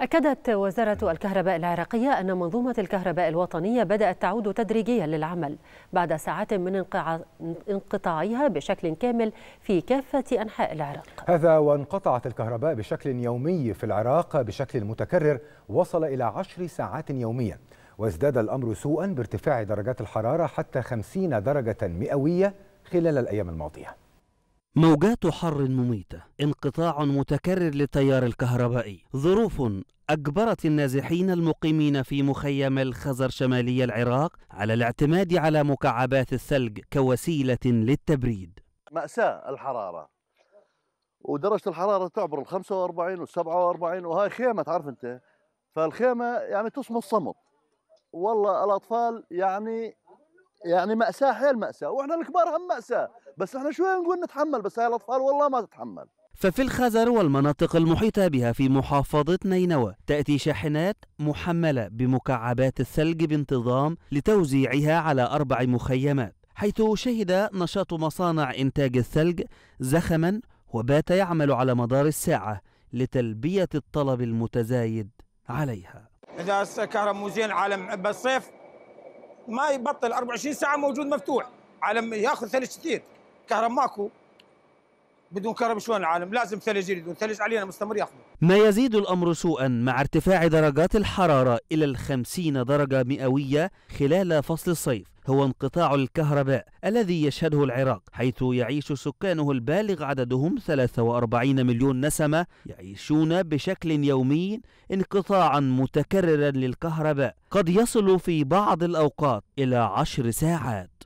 أكدت وزارة الكهرباء العراقية أن منظومة الكهرباء الوطنية بدأت تعود تدريجيا للعمل بعد ساعات من انقطاعها بشكل كامل في كافة أنحاء العراق هذا وانقطعت الكهرباء بشكل يومي في العراق بشكل متكرر وصل إلى عشر ساعات يوميا وازداد الأمر سوءا بارتفاع درجات الحرارة حتى 50 درجة مئوية خلال الأيام الماضية موجات حر مميتة انقطاع متكرر للتيار الكهربائي ظروف أجبرت النازحين المقيمين في مخيم الخزر شمالي العراق على الاعتماد على مكعبات الثلج كوسيلة للتبريد مأساة الحرارة ودرجة الحرارة تعبر ال 45 وال 47 وهاي خيمة تعرف أنت فالخيمة يعني تصمت صمت والله الأطفال يعني يعني ماساه حيل ماساه واحنا الكبار هم ماساه بس احنا شويه نقول نتحمل بس هاي الاطفال والله ما تتحمل ففي الخزر والمناطق المحيطة بها في محافظة نينوى تأتي شاحنات محملة بمكعبات الثلج بانتظام لتوزيعها على أربع مخيمات حيث شهد نشاط مصانع إنتاج الثلج زخما وبات يعمل على مدار الساعة لتلبية الطلب المتزايد عليها إذا السكر موزين العالم بالصيف ما يبطل 24 ساعه موجود مفتوح على ياخذ ثلج جديد كهرب ماكو بدون كهرباء شلون العالم لازم ثلج يريدون ثلج علينا مستمر ياخذون ما يزيد الأمر سوءا مع ارتفاع درجات الحرارة إلى ال 50 درجة مئوية خلال فصل الصيف هو انقطاع الكهرباء الذي يشهده العراق حيث يعيش سكانه البالغ عددهم 43 مليون نسمة يعيشون بشكل يومي انقطاعا متكررا للكهرباء قد يصل في بعض الأوقات إلى عشر ساعات